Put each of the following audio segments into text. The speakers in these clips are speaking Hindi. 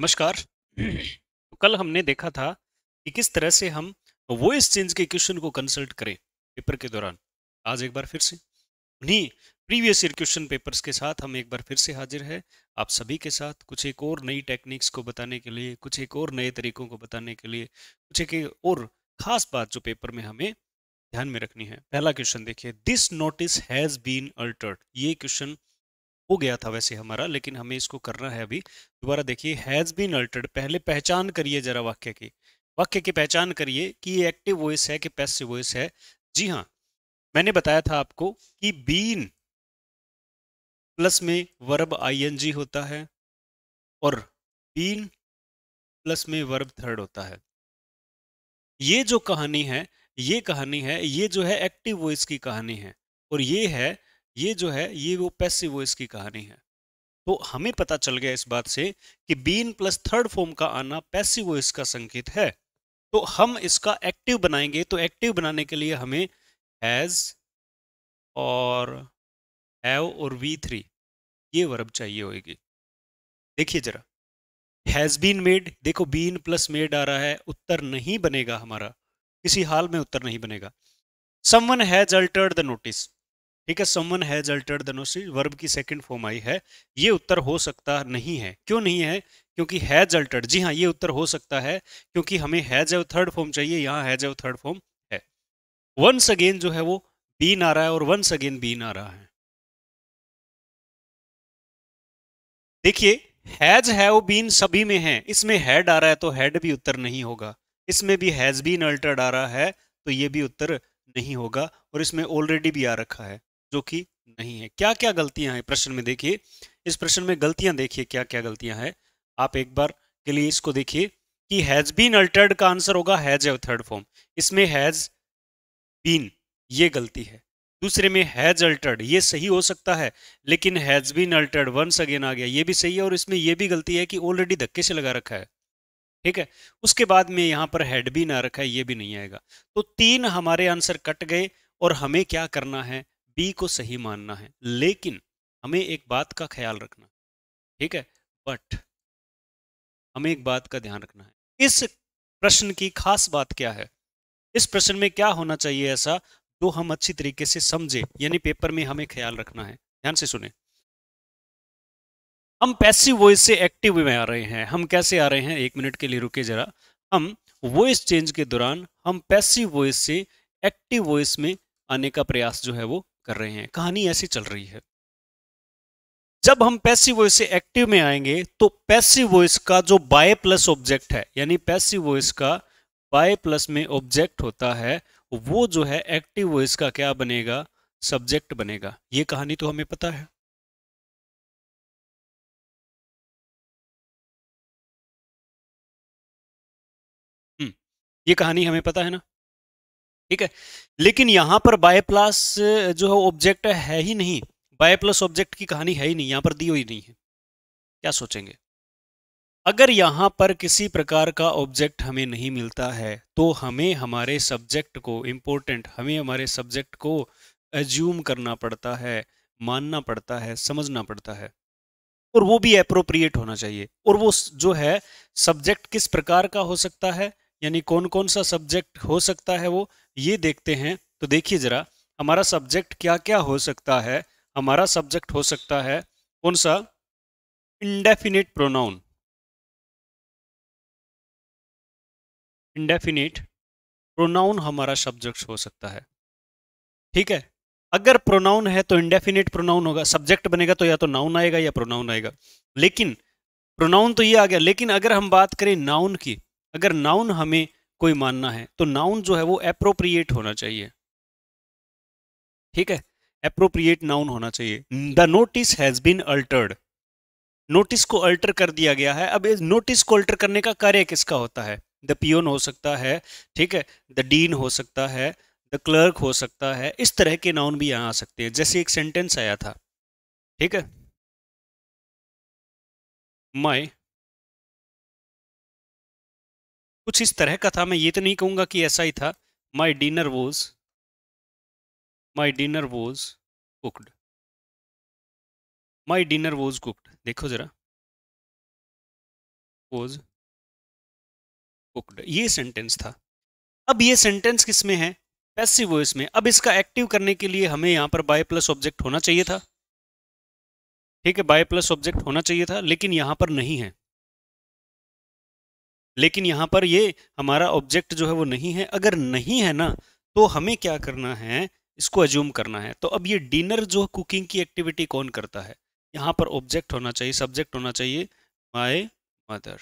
नमस्कार तो कल हमने देखा था कि किस तरह से हम वॉइस चेंज के क्वेश्चन को कंसल्ट करें पेपर के दौरान आज एक बार फिर से उन्हीं प्रीवियस ईयर क्वेश्चन पेपर्स के साथ हम एक बार फिर से हाजिर है आप सभी के साथ कुछ एक और नई टेक्निक्स को बताने के लिए कुछ एक और नए तरीकों को बताने के लिए कुछ एक और खास बात जो पेपर में हमें ध्यान में रखनी है पहला क्वेश्चन देखिए this notice has been altered ये क्वेश्चन हो गया था वैसे हमारा लेकिन हमें इसको करना है अभी दोबारा देखिए हैज़ बीन अल्टर्ड पहले पहचान करिए जरा वाक्य की वाक्य की पहचान करिए कि ये एक्टिव वॉइस है कि पैसिव वॉइस है जी हाँ मैंने बताया था आपको कि बीन प्लस में वर्ब आईएनजी होता है और बीन प्लस में वर्ब थर्ड होता है ये जो कहानी है ये कहानी है ये जो है एक्टिव वॉइस की कहानी है और ये है ये जो है ये वो पैसिव वो की कहानी है तो हमें पता चल गया इस बात से कि बीन प्लस थर्ड फॉर्म का आना पैसिव वो का संकेत है तो हम इसका एक्टिव बनाएंगे तो एक्टिव बनाने के लिए हमें हैज और हैव और वी थ्री ये वर्ब चाहिए होगी देखिए जरा हैज़ बीन मेड देखो बीन प्लस मेड आ रहा है उत्तर नहीं बनेगा हमारा किसी हाल में उत्तर नहीं बनेगा someone has altered the notice ठीक है someone has altered the verb की सेकंड फॉर्म आई है ये उत्तर हो सकता नहीं है क्यों नहीं है क्योंकि हैज अल्टर्ड जी हाँ ये उत्तर हो सकता है क्योंकि हमें हैज एव थर्ड फॉर्म चाहिए यहाँ हैज एव थर्ड फॉर्म है वंस अगेन जो है वो बीन आ रहा है और वंस अगेन बीन आ रहा है देखिए हैज है वो बीन सभी में है इसमें हैड आ रहा है तो हैड भी उत्तर नहीं होगा इसमें भी हैज बीन अल्टर्ड आ रहा है तो ये भी उत्तर नहीं होगा और इसमें ऑलरेडी भी आ रखा है जो कि नहीं है क्या क्या गलतियां हैं प्रश्न में देखिए इस प्रश्न में गलतियां देखिए क्या क्या गलतियां हैं आप एक बार के लिए इसको देखिए कि हैज बीन अल्टर्ड का आंसर होगा हैज ए थर्ड फॉर्म इसमें हैज बीन ये गलती है दूसरे में हैज अल्टर्ड ये सही हो सकता है लेकिन has been altered once again आ गया ये भी सही है और इसमें यह भी गलती है कि ऑलरेडी धक्के से लगा रखा है ठीक है उसके बाद में यहां पर हेड भी ना रखा है ये भी नहीं आएगा तो तीन हमारे आंसर कट गए और हमें क्या करना है बी को सही मानना है लेकिन हमें एक बात का ख्याल रखना ठीक है बट हमें एक बात का ध्यान रखना है इस प्रश्न की खास बात क्या है इस प्रश्न में क्या होना चाहिए ऐसा जो हम अच्छी तरीके से समझे यानी पेपर में हमें ख्याल रखना है ध्यान से सुने हम पैसिव वॉइस से एक्टिव में आ रहे हैं हम कैसे आ रहे हैं एक मिनट के लिए रुके जरा हम वॉइस चेंज के दौरान हम पैसिव वॉइस से एक्टिव वॉइस में आने का प्रयास जो है वो कर रहे हैं कहानी ऐसी चल रही है जब हम पैसिव वॉइस से एक्टिव में आएंगे तो पैसिव वॉइस का जो बाय प्लस ऑब्जेक्ट है यानी पैसिव वॉइस का बाय प्लस में ऑब्जेक्ट होता है वो जो है एक्टिव वॉइस का क्या बनेगा सब्जेक्ट बनेगा ये कहानी तो हमें पता है हम्म, ये कहानी हमें पता है ना ठीक है लेकिन यहाँ पर बाय प्लस जो है ऑब्जेक्ट है ही नहीं बाय प्लस ऑब्जेक्ट की कहानी है ही नहीं यहाँ पर दी हुई नहीं है क्या सोचेंगे अगर यहाँ पर किसी प्रकार का ऑब्जेक्ट हमें नहीं मिलता है तो हमें हमारे सब्जेक्ट को इम्पोर्टेंट हमें हमारे सब्जेक्ट को एज्यूम करना पड़ता है मानना पड़ता है समझना पड़ता है और वो भी अप्रोप्रिएट होना चाहिए और वो जो है सब्जेक्ट किस प्रकार का हो सकता है यानी कौन कौन सा सब्जेक्ट हो सकता है वो ये देखते हैं तो देखिए ज़रा हमारा सब्जेक्ट क्या क्या हो सकता है हमारा सब्जेक्ट हो सकता है कौन सा इंडेफिनिट प्रोनाउन इंडेफिनिट प्रोनाउन हमारा सब्जेक्ट हो सकता है ठीक है अगर प्रोनाउन है तो इंडेफिनिट प्रोनाउन होगा सब्जेक्ट बनेगा तो या तो नाउन आएगा या प्रोनाउन आएगा लेकिन प्रोनाउन तो ये आ गया लेकिन अगर हम बात करें नाउन की अगर नाउन हमें कोई मानना है तो नाउन जो है वो अप्रोप्रिएट होना चाहिए ठीक है अप्रोप्रिएट नाउन होना चाहिए the notice has been altered notice को अल्टर कर दिया गया है अब इस नोटिस को अल्टर करने का कार्य किसका होता है द पियोन हो सकता है ठीक है द डीन हो सकता है द क्लर्क हो सकता है इस तरह के नाउन भी यहां आ सकते हैं जैसे एक सेंटेंस आया था ठीक है माई कुछ इस तरह का था मैं ये तो नहीं कहूंगा कि ऐसा ही था my dinner was my dinner was cooked my dinner was cooked देखो ज़रा वोज कुकड ये सेंटेंस था अब ये सेंटेंस किस में है पैसिव वॉइस में अब इसका एक्टिव करने के लिए हमें यहां पर बाय प्लस ऑब्जेक्ट होना चाहिए था ठीक है बाय प्लस ऑब्जेक्ट होना चाहिए था लेकिन यहां पर नहीं है लेकिन यहाँ पर ये हमारा ऑब्जेक्ट जो है वो नहीं है अगर नहीं है ना तो हमें क्या करना है इसको एज्यूम करना है तो अब ये डिनर जो कुकिंग की एक्टिविटी कौन करता है यहाँ पर ऑब्जेक्ट होना चाहिए सब्जेक्ट होना चाहिए माय मदर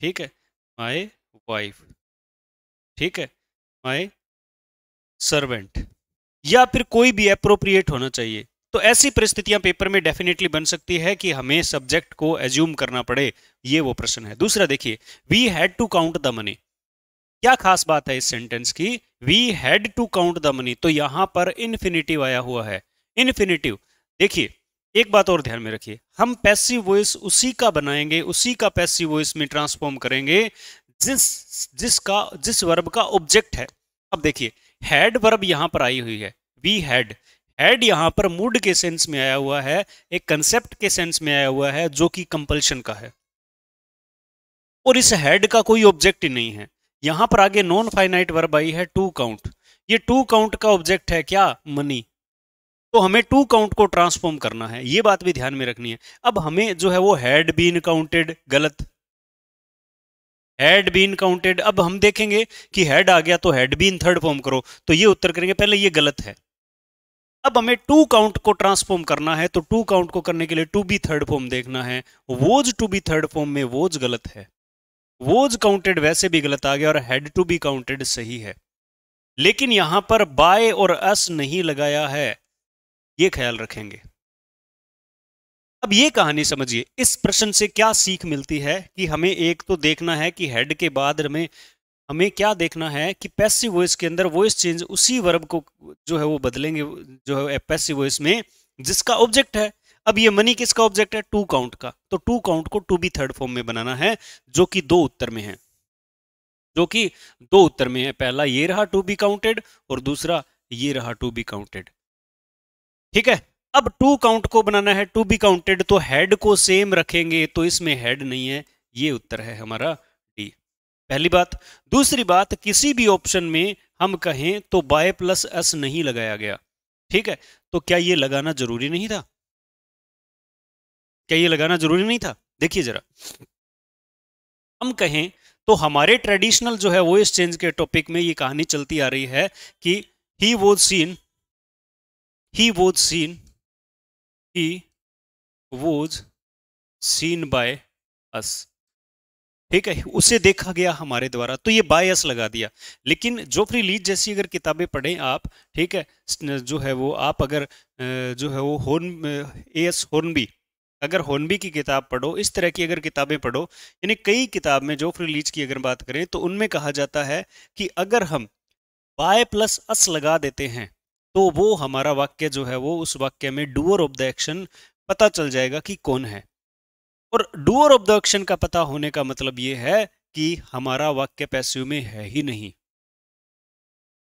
ठीक है माय वाइफ ठीक है माय सर्वेंट या फिर कोई भी अप्रोप्रिएट होना चाहिए तो ऐसी परिस्थितियां पेपर में डेफिनेटली बन सकती है कि हमें सब्जेक्ट को एज्यूम करना पड़े ये वो प्रश्न है दूसरा देखिए we had to count the money क्या खास बात है इस सेंटेंस की we had to count the money तो यहां पर इन्फिनेटिव आया हुआ है इन्फिनेटिव देखिए एक बात और ध्यान में रखिए हम पैसिव वॉइस उसी का बनाएंगे उसी का पैसिव वॉइस में ट्रांसफॉर्म करेंगे जिस जिसका जिस वर्ब का ऑब्जेक्ट है अब देखिए हैड वर्ब यहां पर आई हुई है वी हैड हैड यहां पर मूड के सेंस में आया हुआ है एक कंसेप्ट के सेंस में आया हुआ है जो कि कंपल्शन का है और इस हेड का कोई ऑब्जेक्ट ही नहीं है यहां पर आगे नॉन फाइनाइट वर्ब आई है टू काउंट ये टू काउंट का ऑब्जेक्ट है क्या मनी तो हमें टू काउंट को ट्रांसफॉर्म करना है ये बात भी ध्यान में रखनी है अब हमें जो है वो हैड बीन काउंटेड गलत हैड बीन काउंटेड अब हम देखेंगे कि हैड आ गया तो हैड बीन थर्ड फॉर्म करो तो ये उत्तर करेंगे पहले ये गलत है अब हमें टू काउंट को ट्रांसफॉर्म करना है तो टू काउंट को करने के लिए टू बी थर्ड फॉर्म देखना है was to be third form में वोज गलत है वोज काउंटेड वैसे भी गलत आ गया और हैड टू बी काउंटेड सही है लेकिन यहां पर बाय और अस नहीं लगाया है ये ख्याल रखेंगे अब ये कहानी समझिए इस प्रश्न से क्या सीख मिलती है कि हमें एक तो देखना है कि हेड के बाद हमें हमें क्या देखना है कि पैसिव वॉइस के अंदर वॉइस चेंज उसी वर्ब को जो है वो बदलेंगे जो है पैसिव वॉइस में जिसका ऑब्जेक्ट है अब ये मनी किसका ऑब्जेक्ट है टू काउंट का तो टू काउंट को टू बी थर्ड फॉर्म में बनाना है जो कि दो उत्तर में है जो कि दो उत्तर में है पहला ये रहा टू बी काउंटेड और दूसरा ये रहा टू बी काउंटेड ठीक है अब टू काउंट को बनाना है टू बी काउंटेड तो हेड को सेम रखेंगे तो इसमें हेड नहीं है ये उत्तर है हमारा डी पहली बात दूसरी बात किसी भी ऑप्शन में हम कहें तो बाय प्लस एस नहीं लगाया गया ठीक है तो क्या ये लगाना जरूरी नहीं था क्या ये लगाना जरूरी नहीं था देखिए जरा हम कहें तो हमारे ट्रेडिशनल जो है वो इस चेंज के टॉपिक में ये कहानी चलती आ रही है कि he was seen he was seen he was seen by us ठीक है उसे देखा गया हमारे द्वारा तो ये बायस लगा दिया लेकिन जो फ्री लीज जैसी अगर किताबें पढ़ें आप ठीक है जो है वो आप अगर जो है वो होर्न ए एस हॉर्नबी अगर होनबी की किताब पढ़ो इस तरह की अगर किताबें पढ़ो यानी कई किताब में जोफ्री लीच की अगर बात करें तो उनमें कहा जाता है कि अगर हम बाय प्लस अस लगा देते हैं तो वो हमारा वाक्य जो है वो उस वाक्य में डूअर ऑफ द एक्शन पता चल जाएगा कि कौन है और डूअर ऑफ द एक्शन का पता होने का मतलब ये है कि हमारा वाक्य पैसिव में है ही नहीं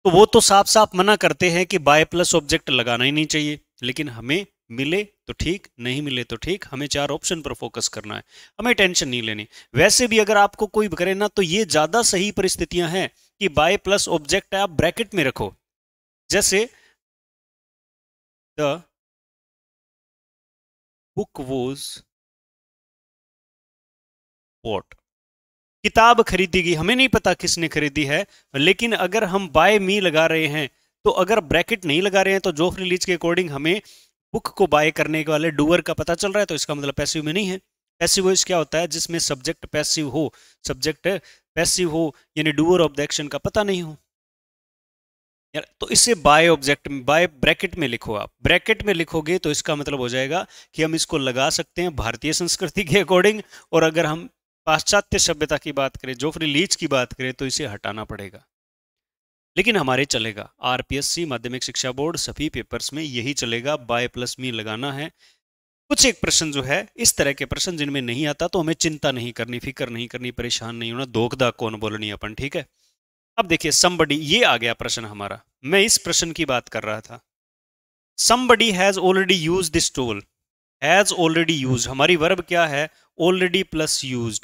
तो वो तो साफ साफ मना करते हैं कि बाय प्लस ऑब्जेक्ट लगाना ही नहीं चाहिए लेकिन हमें मिले तो ठीक नहीं मिले तो ठीक हमें चार ऑप्शन पर फोकस करना है हमें टेंशन नहीं लेनी वैसे भी अगर आपको कोई करे ना तो ये ज़्यादा सही परिस्थितियां हैं कि बाय प्लस ऑब्जेक्ट आप ब्रैकेट में रखो जैसे द बुक वॉज वॉट किताब गई हमें नहीं पता किसने खरीदी है लेकिन अगर हम बाय मी लगा रहे हैं तो अगर ब्रैकेट नहीं लगा रहे हैं तो जोफ रिलीज के अकॉर्डिंग हमें बुक को बाय करने के वाले डूअर का पता चल रहा है तो इसका मतलब पैसिव में नहीं है पैसिव वॉइस क्या होता है जिसमें सब्जेक्ट पैसिव हो सब्जेक्ट पैसिव हो यानी डूअर ऑफ द एक्शन का पता नहीं हो यार तो इसे बाय ऑब्जेक्ट में बाय ब्रैकेट में लिखो आप ब्रैकेट में लिखोगे तो इसका मतलब हो जाएगा कि हम इसको लगा सकते हैं भारतीय संस्कृति के अकॉर्डिंग और अगर हम पाश्चात्य सभ्यता की बात करें जोफ्री लीच की बात करें तो इसे हटाना पड़ेगा लेकिन हमारे चलेगा आरपीएससी माध्यमिक शिक्षा बोर्ड सभी पेपर्स में यही चलेगा बाय प्लस मी लगाना है कुछ एक प्रश्न जो है इस तरह के प्रश्न जिनमें नहीं आता तो हमें चिंता नहीं करनी फिक्र नहीं करनी परेशान नहीं होना धोखदा कौन बोलनी अपन ठीक है अब देखिए समबडी ये आ गया प्रश्न हमारा मैं इस प्रश्न की बात कर रहा था somebody has already use this tool has already use हमारी वर्ब क्या है ऑलरेडी प्लस यूज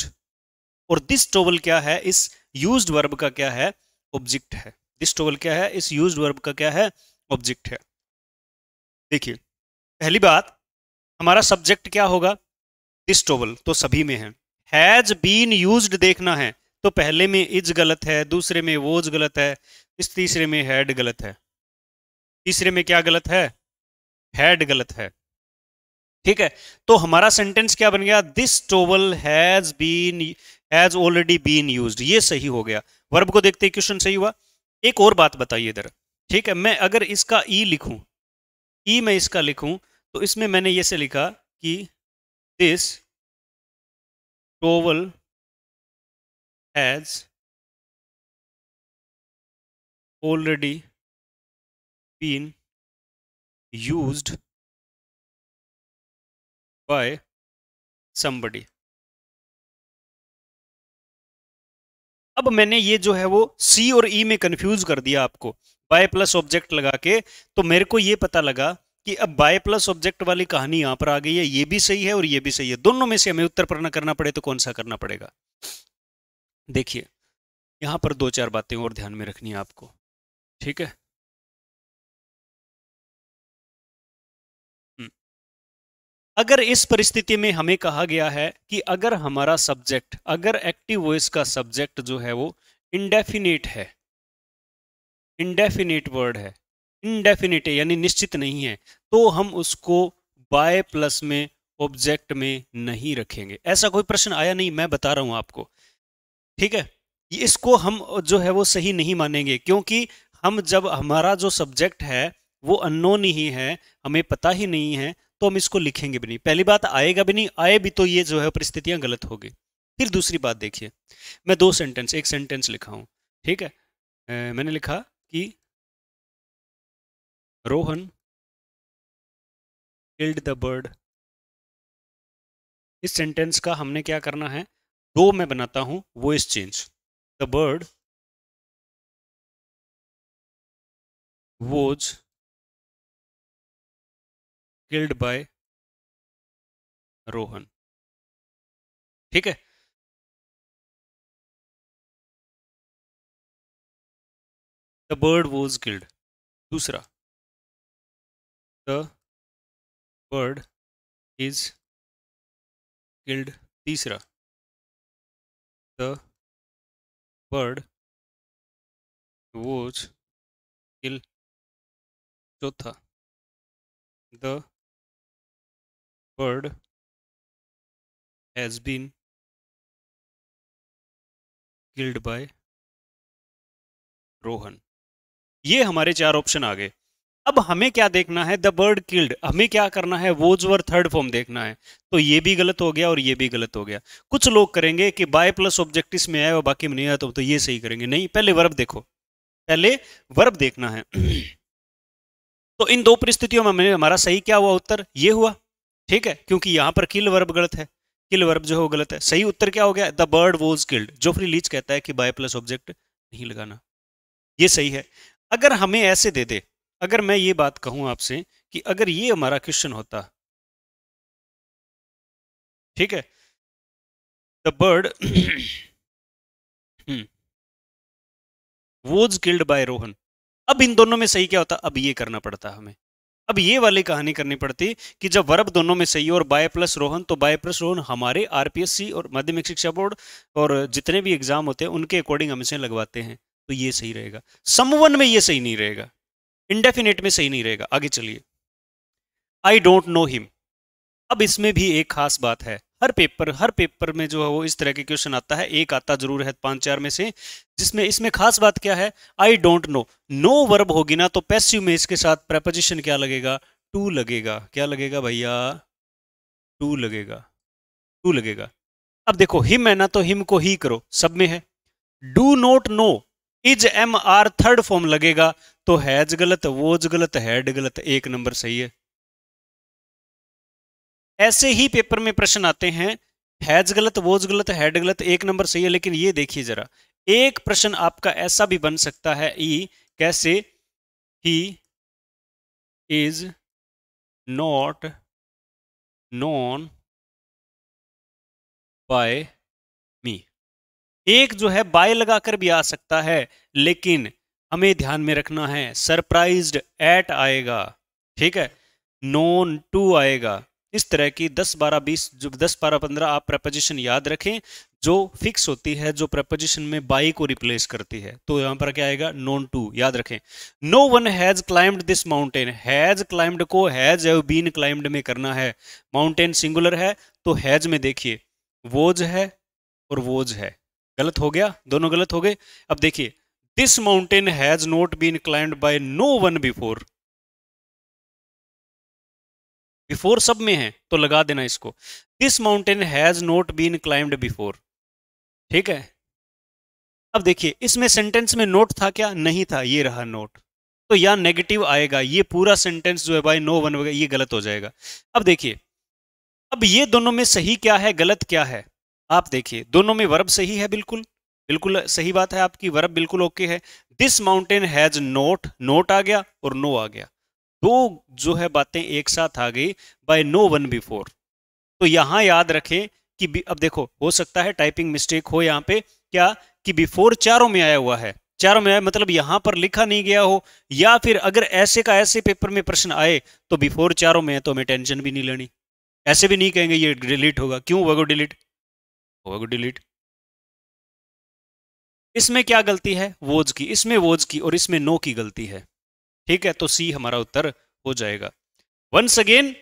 और दिस टोवल क्या है इस यूज वर्ब का क्या है ऑब्जेक्ट है दिस टोल क्या है इस यूज वर्ब का क्या है ऑब्जेक्ट है देखिए पहली बात हमारा सब्जेक्ट क्या होगा दिस टोवल तो सभी में है हैज बीन यूज देखना है तो पहले में इज गलत है दूसरे में वोज गलत है इस तीसरे में हैड गलत है तीसरे में क्या गलत है हैड गलत है ठीक है तो हमारा सेंटेंस क्या बन गया this towel has been has already been used ये सही हो गया वर्ब को देखते ही क्वेश्चन सही हुआ एक और बात बताइए इधर ठीक है मैं अगर इसका ई e लिखूं ई e मैं इसका लिखूं तो इसमें मैंने ये से लिखा कि this towel has already been used by somebody अब मैंने ये जो है वो सी और ई e में कंफ्यूज कर दिया आपको बाय प्लस ऑब्जेक्ट लगा के तो मेरे को ये पता लगा कि अब बाय प्लस ऑब्जेक्ट वाली कहानी यहाँ पर आ गई है ये भी सही है और ये भी सही है दोनों में से हमें उत्तर प्रण करना पड़े तो कौन सा करना पड़ेगा देखिए यहाँ पर दो चार बातें और ध्यान में रखनी है आपको ठीक है अगर इस परिस्थिति में हमें कहा गया है कि अगर हमारा सब्जेक्ट अगर एक्टिव वॉइस का सब्जेक्ट जो है वो इनडेफिनेट है इनडेफिनेट वर्ड है इनडेफिनेट है यानी निश्चित नहीं है तो हम उसको बाय प्लस में ऑब्जेक्ट में नहीं रखेंगे ऐसा कोई प्रश्न आया नहीं मैं बता रहा हूं आपको ठीक है इसको हम जो है वो सही नहीं मानेंगे क्योंकि हम जब हमारा जो सब्जेक्ट है वो अननोन ही है हमें पता ही नहीं है तो हम इसको लिखेंगे भी नहीं पहली बात आएगा भी नहीं आए भी तो ये जो है परिस्थितियां गलत होगी फिर दूसरी बात देखिए मैं दो सेंटेंस एक सेंटेंस लिखा हूं ठीक है ए, मैंने लिखा कि रोहन किल्ड द बर्ड इस सेंटेंस का हमने क्या करना है दो मैं बनाता हूं वो इस change the bird was killed by Rohan ठीक है द बर्ड वॉज किल्ड दूसरा द बर्ड इज किल्ड तीसरा द बर्ड वॉज किल चौथा the bird has been killed by Rohan ये हमारे चार ऑप्शन आ गए अब हमें क्या देखना है द बर्ड किल्ड हमें क्या करना है वोज वर थर्ड फॉर्म देखना है तो ये भी गलत हो गया और ये भी गलत हो गया कुछ लोग करेंगे कि बाय प्लस ऑब्जेक्टिव में आया और बाकी में नहीं आया तो, तो ये सही करेंगे नहीं पहले वर्ब देखो पहले वर्ब देखना है तो इन दो परिस्थितियों में हमारा सही क्या हुआ उत्तर ये हुआ ठीक है क्योंकि यहां पर किल वर्ब गलत है किल वर्ब जो है गलत है सही उत्तर क्या हो गया the bird was killed Geoffrey Leech कहता है कि बाय प्लस ऑब्जेक्ट नहीं लगाना ये सही है अगर हमें ऐसे दे दे अगर मैं ये बात कहूं आपसे कि अगर ये हमारा क्वेश्चन होता ठीक है the bird was killed by Rohan अब इन दोनों में सही क्या होता अब ये करना पड़ता हमें अब ये वाली कहानी करनी पड़ती कि जब वर्ब दोनों में सही और बाय प्लस रोहन तो बाय प्लस रोहन हमारे आरपीएससी और माध्यमिक शिक्षा बोर्ड और जितने भी एग्जाम होते हैं उनके अकॉर्डिंग हम इसे लगवाते हैं तो ये सही रहेगा समवन में ये सही नहीं रहेगा इंडेफिनेट में सही नहीं रहेगा आगे चलिए आई डोंट नो हिम अब इसमें भी एक खास बात है हर पेपर हर पेपर में जो है वो इस तरह के क्वेश्चन आता है एक आता जरूर है पांच चार में से जिसमें इसमें खास बात क्या है I don't know no verb होगी ना तो पैसिव में इसके साथ प्रपोजिशन क्या लगेगा टू लगेगा क्या लगेगा भैया टू लगेगा टू लगेगा अब देखो हिम है ना तो हिम को ही करो सब में है do not know is am are third form लगेगा तो हैज गलत वोज गलत हैड गलत एक नंबर सही है ऐसे ही पेपर में प्रश्न आते हैं हैज गलत वोज गलत हैड गलत एक नंबर सही है लेकिन ये देखिए जरा एक प्रश्न आपका ऐसा भी बन सकता है ई कैसे he is not known by me एक जो है बाय लगाकर भी आ सकता है लेकिन हमें ध्यान में रखना है सरप्राइज्ड एट आएगा ठीक है नॉन टू आएगा इस तरह की 10 12 20 जो 10 12 15 आप प्रपोजिशन याद रखें जो फिक्स होती है जो प्रपोजिशन में बाई को रिप्लेस करती है तो यहां पर क्या आएगा नॉन टू याद रखें no one has climbed this mountain has climbed को हैज हैव बीन क्लाइंब्ड में करना है माउंटेन सिंगुलर है तो हैज में देखिए वोज है और वोज है गलत हो गया दोनों गलत हो गए अब देखिए this mountain has not been climbed by no one before before सब में है तो लगा देना इसको this mountain has not been climbed before ठीक है अब देखिए इसमें सेंटेंस में नोट था क्या नहीं था ये रहा नोट तो या नेगेटिव आएगा ये पूरा सेंटेंस जो है भाई नो वन वगैरह ये गलत हो जाएगा अब देखिए अब ये दोनों में सही क्या है गलत क्या है आप देखिए दोनों में वर्ब सही है बिल्कुल बिल्कुल सही बात है आपकी वर्ब बिल्कुल ओके है this mountain has not not आ गया और नो आ गया दो जो है बातें एक साथ आ गई बाय नो वन बिफोर तो यहां याद रखें कि अब देखो हो सकता है टाइपिंग मिस्टेक हो यहां पे क्या कि बिफोर चारों में आया हुआ है चारों में आया मतलब यहां पर लिखा नहीं गया हो या फिर अगर ऐसे का ऐसे पेपर में प्रश्न आए तो बिफोर चारों में है तो हमें टेंशन भी नहीं लेनी ऐसे भी नहीं कहेंगे ये डिलीट होगा क्यों होगा डिलीट होगा डिलीट इसमें क्या गलती है वोज की इसमें वोज की और इसमें नो की गलती है ठीक है तो सी हमारा उत्तर हो जाएगा वंस अगेन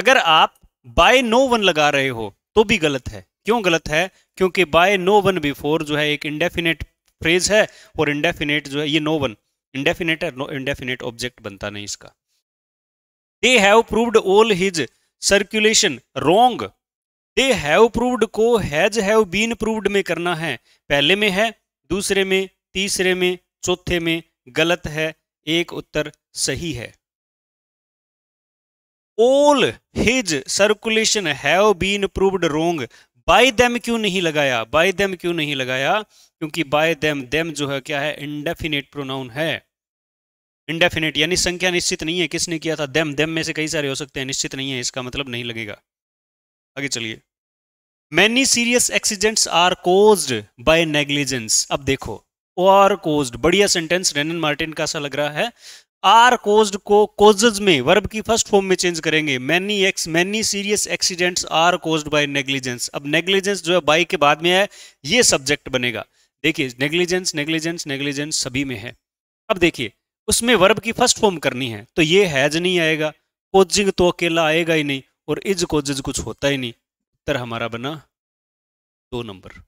अगर आप बाय नो वन लगा रहे हो तो भी गलत है क्यों गलत है क्योंकि बाय नो वन बिफोर जो है एक इंडेफिनेट फ्रेज है और इंडेफिनेट जो है ये नो वन इंडेफिनेट है नो इंडेफिनेट ऑब्जेक्ट बनता नहीं इसका they have proved all his circulation wrong they have proved को हैज हैव बीन प्रूव्ड में करना है पहले में है दूसरे में तीसरे में चौथे में गलत है एक उत्तर सही है all his circulation have been proved wrong by them क्यों नहीं लगाया बाय देम क्यों नहीं लगाया क्योंकि बाय देम देम जो है क्या है इंडेफिनेट प्रोनाउन है इंडेफिनेट यानी संख्या निश्चित नहीं है किसने किया था देम देम में से कई सारे हो सकते हैं निश्चित नहीं है इसका मतलब नहीं लगेगा आगे चलिए many serious accidents are caused by negligence अब देखो और कोज्ड बढ़िया सेंटेंस रेनन मार्टिन का सा लग रहा है आर कोज्ड को कोजेज में वर्ब की फर्स्ट फॉर्म में चेंज करेंगे मैनी एक्स many serious accidents are caused by negligence अब नेग्लिजेंस जो है बाई के बाद में है ये सब्जेक्ट बनेगा देखिए नेग्लिजेंस नेग्लिजेंस नेग्लिजेंस सभी में है अब देखिए उसमें वर्ब की फर्स्ट फॉर्म करनी है तो ये हैज नहीं आएगा कोजिंग तो अकेला आएगा ही नहीं और इज कोजेज कुछ होता ही नहीं उत्तर हमारा बना दो नंबर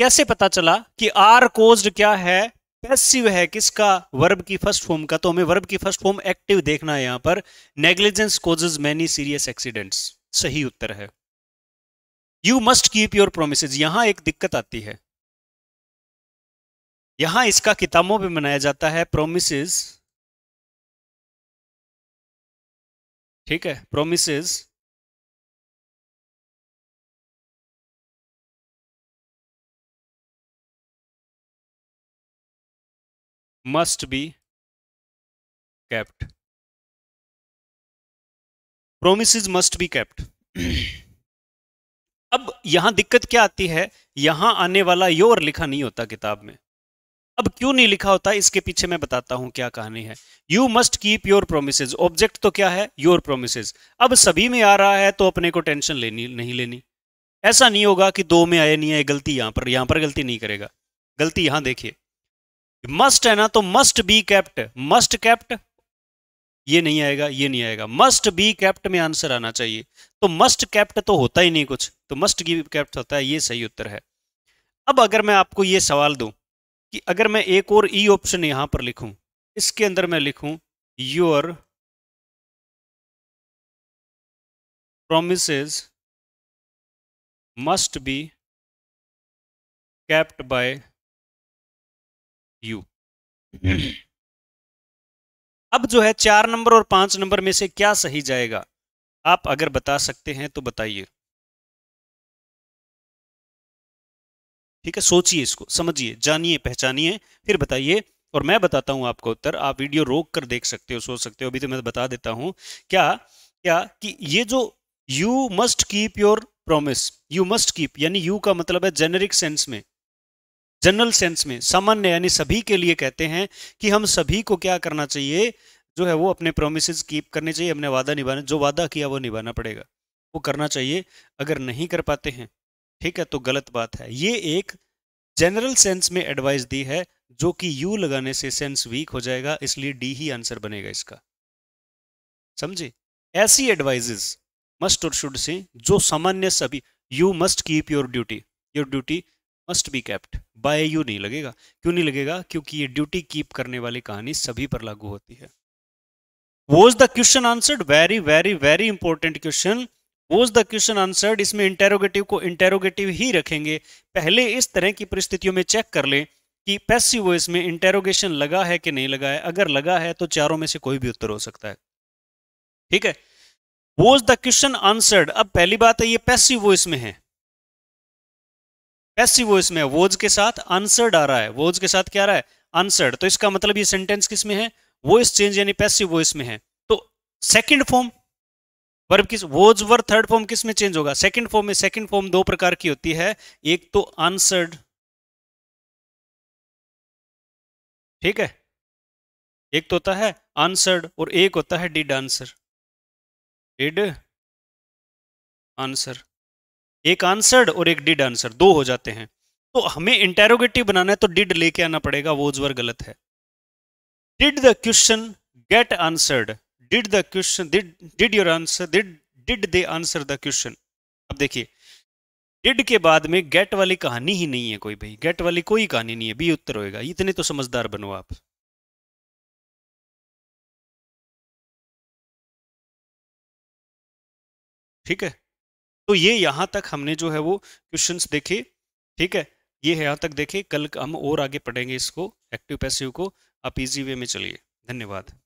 कैसे पता चला कि आर कोज्ड क्या है पैसिव है किसका वर्ब की फर्स्ट फॉर्म का तो हमें वर्ब की फर्स्ट फॉर्म एक्टिव देखना है यहां पर negligence causes many serious accidents सही उत्तर है you must keep your promise यहां एक दिक्कत आती है यहां इसका किताबों में मनाया जाता है प्रोमिस ठीक है promise must be kept promises must be kept अब यहां दिक्कत क्या आती है यहां आने वाला योर लिखा नहीं होता किताब में अब क्यों नहीं लिखा होता इसके पीछे मैं बताता हूं क्या कहानी है you must keep your promise object तो क्या है योर प्रोमिस अब सभी में आ रहा है तो अपने को टेंशन लेनी नहीं लेनी ऐसा नहीं होगा कि दो में आए नहीं आए गलती यहां पर यहां पर गलती नहीं करेगा गलती यहां देखिए मस्ट है ना तो must be kept must kept ये नहीं आएगा ये नहीं आएगा मस्ट बी कैप्ट में आंसर आना चाहिए तो मस्ट कैप्ट तो होता ही नहीं कुछ तो मस्ट बी कैप्ट होता है ये सही उत्तर है अब अगर मैं आपको ये सवाल दूं कि अगर मैं एक और ई e ऑप्शन यहां पर लिखूं इसके अंदर मैं लिखूं your promise must be kept by you अब जो है चार नंबर और पांच नंबर में से क्या सही जाएगा आप अगर बता सकते हैं तो बताइए ठीक है सोचिए इसको समझिए जानिए पहचानिए फिर बताइए और मैं बताता हूं आपको उत्तर आप वीडियो रोक कर देख सकते हो सोच सकते हो अभी तो मैं बता देता हूं क्या क्या कि ये जो you must keep your promise you must keep यानी यू का मतलब है जेनेरिक सेंस में जनरल सेंस में सामान्य यानी सभी के लिए कहते हैं कि हम सभी को क्या करना चाहिए जो है वो अपने प्रोमिस कीप करने चाहिए अपने वादा निभाने जो वादा किया वो निभाना पड़ेगा वो करना चाहिए अगर नहीं कर पाते हैं ठीक है तो गलत बात है ये एक जनरल सेंस में एडवाइस दी है जो कि यू लगाने से सेंस वीक हो जाएगा इसलिए डी ही आंसर बनेगा इसका समझे ऐसी एडवाइजेस मस्ट और शुड से जो सामान्य सभी you must keep your duty your duty must be kept by you नहीं लगेगा क्यों नहीं लगेगा क्योंकि ये ड्यूटी कीप करने वाली कहानी सभी पर लागू होती है was the question answered very very very important question was the question answered इसमें इंटेरोगेटिव को इंटेरोगेटिव ही रखेंगे पहले इस तरह की परिस्थितियों में चेक कर लें कि पैसिव वॉइस में इंटेरोगेशन लगा है कि नहीं लगा है अगर लगा है तो चारों में से कोई भी उत्तर हो सकता है ठीक है वॉज द क्वेश्चन आंसर्ड अब पहली बात है ये पैसिव वॉइस में है पैसिव वॉइस में वोज के साथ आंसर्ड आ रहा है वोज के साथ क्या आ रहा है आंसर्ड तो इसका मतलब ये सेंटेंस किस में है वॉइस चेंज यानी पैसिव वॉइस में है तो सेकंड फॉर्म वर्ब किस वोज वर्ब थर्ड फॉर्म किस में चेंज होगा सेकंड फॉर्म में सेकंड फॉर्म दो प्रकार की होती है एक तो आंसर्ड ठीक है एक तो होता है आंसर्ड और एक होता है डिड आंसर डिड आंसर एक आंसर्ड और एक डिड आंसर दो हो जाते हैं तो हमें इंटेरोगेटिव बनाना है तो डिड लेके आना पड़ेगा वो जर गलत है did the question get answered did the question did did your answer did did they answer the question अब देखिए डिड के बाद में गेट वाली कहानी ही नहीं है कोई भाई गेट वाली कोई कहानी नहीं है बी उत्तर होएगा इतने तो समझदार बनो आप ठीक है तो ये यहाँ तक हमने जो है वो क्वेश्चन देखे ठीक है ये यहाँ तक देखे कल हम और आगे पढ़ेंगे इसको एक्टिव पैसिव को आप इजी वे में चलिए धन्यवाद